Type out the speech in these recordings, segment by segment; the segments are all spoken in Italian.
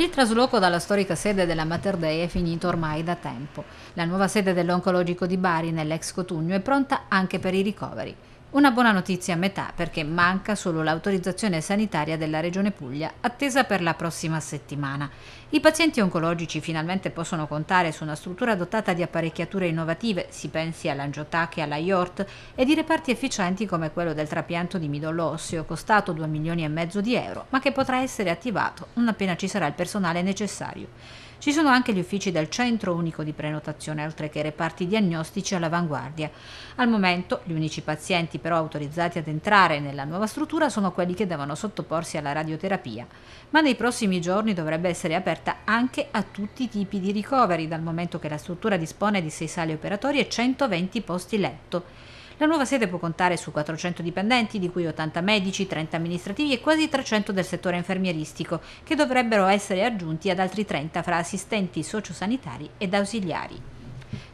Il trasloco dalla storica sede della Mater Dei è finito ormai da tempo. La nuova sede dell'oncologico di Bari nell'ex Cotugno è pronta anche per i ricoveri. Una buona notizia a metà perché manca solo l'autorizzazione sanitaria della Regione Puglia, attesa per la prossima settimana. I pazienti oncologici finalmente possono contare su una struttura dotata di apparecchiature innovative, si pensi all'angiotac e alla IORT, e di reparti efficienti come quello del trapianto di midollo osseo, costato 2 milioni e mezzo di euro, ma che potrà essere attivato non appena ci sarà il personale necessario. Ci sono anche gli uffici del Centro Unico di Prenotazione, oltre che reparti diagnostici all'avanguardia. Al momento gli unici pazienti però autorizzati ad entrare nella nuova struttura sono quelli che devono sottoporsi alla radioterapia, ma nei prossimi giorni dovrebbe essere aperta anche a tutti i tipi di ricoveri, dal momento che la struttura dispone di 6 sale operatorie e 120 posti letto. La nuova sede può contare su 400 dipendenti, di cui 80 medici, 30 amministrativi e quasi 300 del settore infermieristico, che dovrebbero essere aggiunti ad altri 30 fra assistenti sociosanitari ed ausiliari.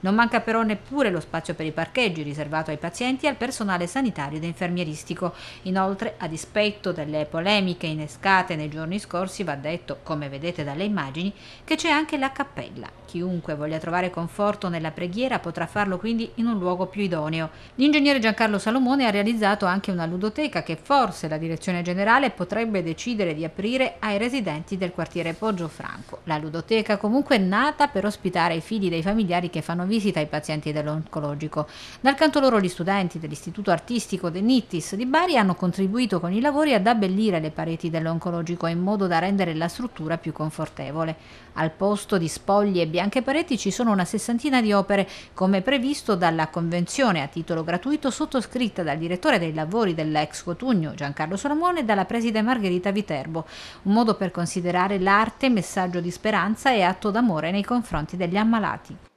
Non manca però neppure lo spazio per i parcheggi riservato ai pazienti e al personale sanitario ed infermieristico. Inoltre, a dispetto delle polemiche innescate nei giorni scorsi, va detto, come vedete dalle immagini, che c'è anche la cappella. Chiunque voglia trovare conforto nella preghiera potrà farlo quindi in un luogo più idoneo. L'ingegnere Giancarlo Salomone ha realizzato anche una ludoteca che forse la direzione generale potrebbe decidere di aprire ai residenti del quartiere Poggio Franco. La ludoteca comunque è nata per ospitare i figli dei familiari che fanno visita ai pazienti dell'oncologico. Dal canto loro gli studenti dell'Istituto Artistico De Nittis di Bari hanno contribuito con i lavori ad abbellire le pareti dell'oncologico in modo da rendere la struttura più confortevole. Al posto di spoglie e bianche pareti ci sono una sessantina di opere, come previsto dalla convenzione a titolo gratuito sottoscritta dal direttore dei lavori dell'ex Cotugno Giancarlo Solomone e dalla preside Margherita Viterbo. Un modo per considerare l'arte messaggio di speranza e atto d'amore nei confronti degli ammalati.